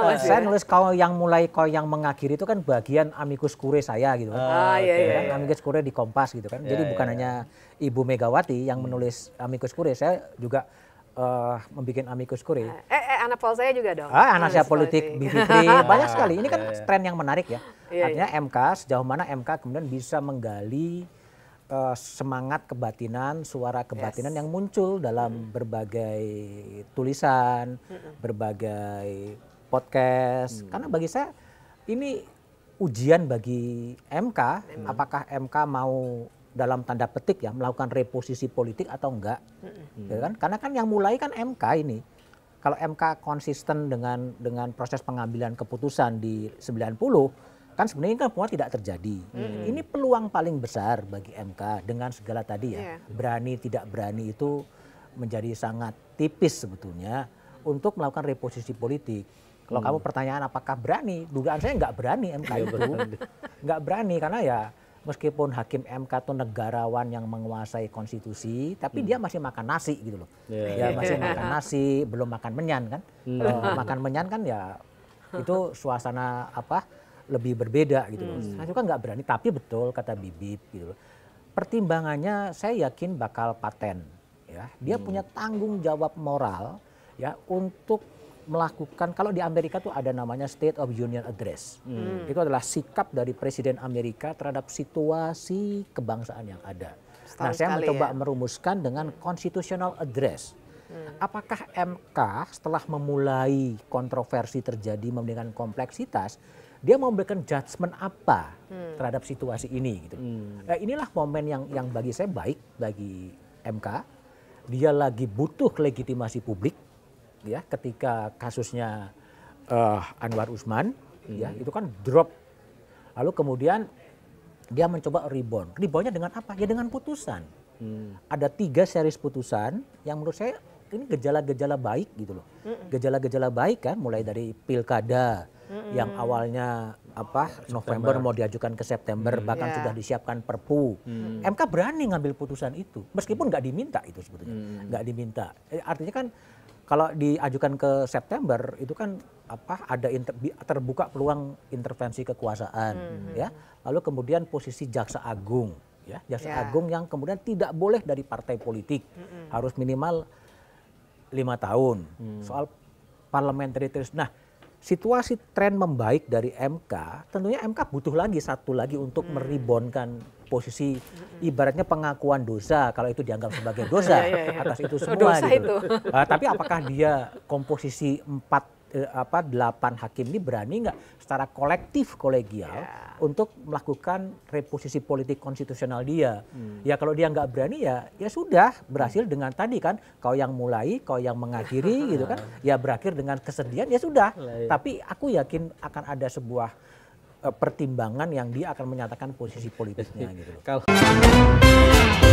Oh, Saya ya. nulis kau yang mulai kau yang mengakhiri itu kan bagian amicus curiae saya gitu kan. Ah, iya, okay. Iya, iya, amicus curiae di Kompas gitu kan. Yeah, Jadi iya, bukan hanya Ibu Megawati yang menulis amicus curiae, saya juga uh, membuat amicus curiae. Eh, eh anak pol saya juga dong. Ah, anak saya politik, Bivitri, banyak sekali. Ini kan yeah, tren yang menarik ya. Yeah, Artinya yeah. MK sejauh mana MK kemudian bisa menggali eh, semangat kebatinan, suara kebatinan yes. yang muncul dalam hmm. berbagai tulisan, hmm. berbagai podcast. Hmm. Karena bagi saya ini ujian bagi MK, hmm. apakah MK mau dalam tanda petik ya melakukan reposisi politik atau enggak, hmm. ya kan? Karena kan yang mulai kan MK ini. Kalau MK konsisten dengan dengan proses pengambilan keputusan di 90, kan sebenarnya ini kan semua tidak terjadi. Hmm. Ini peluang paling besar bagi MK dengan segala tadi ya, yeah. berani tidak berani itu menjadi sangat tipis sebetulnya untuk melakukan reposisi politik. Kalau hmm. kamu pertanyaan apakah berani, dugaan saya nggak berani MK iya, itu, nggak berani karena ya meskipun hakim MK itu negarawan yang menguasai konstitusi, tapi hmm. dia masih makan nasi gitu loh. Yeah. Dia iya. masih makan nasi, belum makan menyan kan. Hmm. Kalau makan menyan kan ya itu suasana apa lebih berbeda gitu loh. Hmm. Saya juga nggak berani, tapi betul kata Bibit gitu loh. Pertimbangannya saya yakin bakal paten. Ya, dia hmm. punya tanggung jawab moral ya untuk melakukan kalau di Amerika tuh ada namanya State of Union Address. Hmm. Itu adalah sikap dari Presiden Amerika terhadap situasi kebangsaan yang ada. Nah, Setahun nah, saya mencoba ya? merumuskan dengan constitutional address. Hmm. Apakah MK setelah memulai kontroversi terjadi memberikan kompleksitas, dia mau memberikan judgement apa hmm. terhadap situasi ini gitu. Hmm. Nah, inilah momen yang yang bagi saya baik bagi MK. Dia lagi butuh legitimasi publik ya ketika kasusnya uh, Anwar Usman ya, hmm. ya itu kan drop lalu kemudian dia mencoba rebound reboundnya dengan apa ya dengan putusan hmm. ada tiga series putusan yang menurut saya ini gejala-gejala baik gitu loh hmm. gejala-gejala baik kan mulai dari pilkada hmm. yang awalnya apa November mau diajukan ke September hmm. bahkan yeah. sudah disiapkan Perpu. Hmm. MK berani ngambil putusan itu meskipun nggak diminta itu sebetulnya hmm. nggak hmm. diminta eh, artinya kan kalau diajukan ke September itu kan apa ada inter, terbuka peluang intervensi kekuasaan hmm. ya lalu kemudian posisi jaksa agung ya jaksa yeah. agung yang kemudian tidak boleh dari partai politik hmm. harus minimal lima tahun hmm. soal parliamentary terus nah situasi tren membaik dari MK tentunya MK butuh lagi satu lagi untuk hmm. meribonkan posisi ibaratnya pengakuan dosa kalau itu dianggap sebagai dosa iya, iya, iya. atas itu oh, semua dosa gitu. Itu. Uh, tapi apakah dia komposisi empat uh, apa delapan hakim ini berani nggak secara kolektif kolegial yeah. untuk melakukan reposisi politik konstitusional dia. Hmm. Ya kalau dia nggak berani ya ya sudah berhasil hmm. dengan tadi kan kau yang mulai, kau yang mengakhiri gitu kan. Ya berakhir dengan kesedihan ya sudah. Lain. Tapi aku yakin akan ada sebuah Eh, pertimbangan yang dia akan menyatakan posisi politiknya gitu loh.